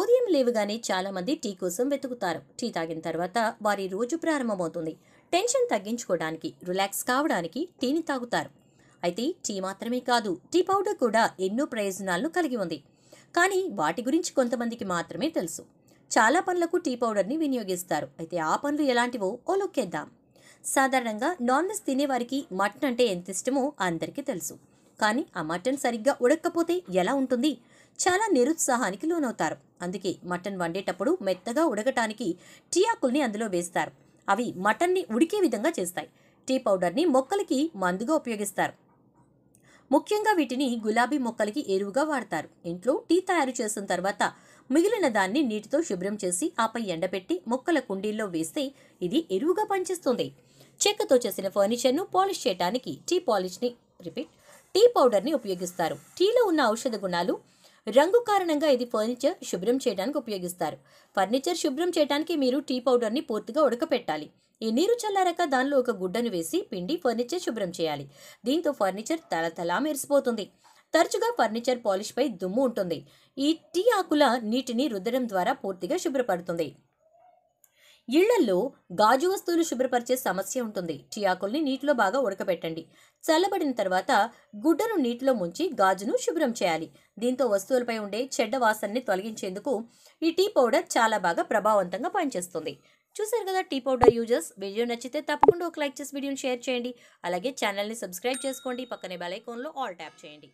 ఉదయం లేవుగానే చాలామంది టీ కోసం వెతుకుతారు టీ తాగిన తర్వాత వారి రోజు ప్రారంభమవుతుంది టెన్షన్ తగ్గించుకోవడానికి రిలాక్స్ కావడానికి టీని తాగుతారు అయితే టీ మాత్రమే కాదు టీ పౌడర్ కూడా ఎన్నో ప్రయోజనాలను కలిగి ఉంది కానీ వాటి గురించి కొంతమందికి మాత్రమే తెలుసు చాలా పనులకు టీ పౌడర్ని వినియోగిస్తారు అయితే ఆ పనులు ఎలాంటివో ఓ లొక్కేద్దాం సాధారణంగా నాన్ వెజ్ తినేవారికి మటన్ అంటే ఎంత ఇష్టమో అందరికీ తెలుసు కానీ ఆ మటన్ సరిగ్గా ఉడక్కపోతే ఎలా ఉంటుంది చాలా నిరుత్సాహానికి లోనవుతారు అందుకే మటన్ వండేటప్పుడు మెత్తగా ఉడకటానికి టీ ఆకుల్ని అందులో వేస్తారు అవి మటన్ని ఉడికే విధంగా చేస్తాయి టీ పౌడర్ని మొక్కలకి మందుగా ఉపయోగిస్తారు ముఖ్యంగా వీటిని గులాబీ మొక్కలకి ఎరువుగా వాడతారు ఇంట్లో టీ తయారు చేసిన తర్వాత మిగిలిన దాన్ని నీటితో శుభ్రం చేసి ఆపై ఎండబెట్టి మొక్కల కుండీల్లో వేస్తే ఇది ఎరువుగా పనిచేస్తుంది చెక్కతో చేసిన ఫర్నిచర్ను పాలిష్ చేయడానికి టీ పాలిష్ని రిపీట్ టీ పౌడర్ని ఉపయోగిస్తారు టీలో ఉన్న ఔషధ గుణాలు రంగు కారణంగా ఇది ఫర్నిచర్ శుభ్రం చేయడానికి ఉపయోగిస్తారు ఫర్నిచర్ శుభ్రం చేయడానికి మీరు టీ పౌడర్ని పూర్తిగా ఉడకపెట్టాలి ఈ నీరు చల్లారాక దానిలో ఒక గుడ్డను వేసి పిండి ఫర్నిచర్ శుభ్రం చేయాలి దీంతో ఫర్నిచర్ తలతలా మెరిసిపోతుంది తరచుగా ఫర్నిచర్ పాలిష్పై దుమ్ము ఉంటుంది ఈ టీ ఆకుల నీటిని రుద్దడం ద్వారా పూర్తిగా శుభ్రపడుతుంది ఇళ్లల్లో గాజు వస్తువులు శుభ్రపరిచే సమస్య ఉంటుంది చియాకుల్ని నీటిలో బాగా ఉడకబెట్టండి చల్లబడిన తర్వాత గుడ్డను నీటిలో ముంచి గాజును శుభ్రం చేయాలి దీంతో వస్తువులపై ఉండే చెడ్డ వాసనని తొలగించేందుకు ఈ టీ పౌడర్ చాలా బాగా ప్రభావవంతంగా పనిచేస్తుంది చూశారు కదా టీ పౌడర్ యూజర్స్ వీడియో నచ్చితే తప్పకుండా ఒక లైక్ చేసి వీడియోని షేర్ చేయండి అలాగే ఛానల్ని సబ్స్క్రైబ్ చేసుకోండి పక్కనే బెల్ ఐకాన్లో ఆల్ ట్యాప్ చేయండి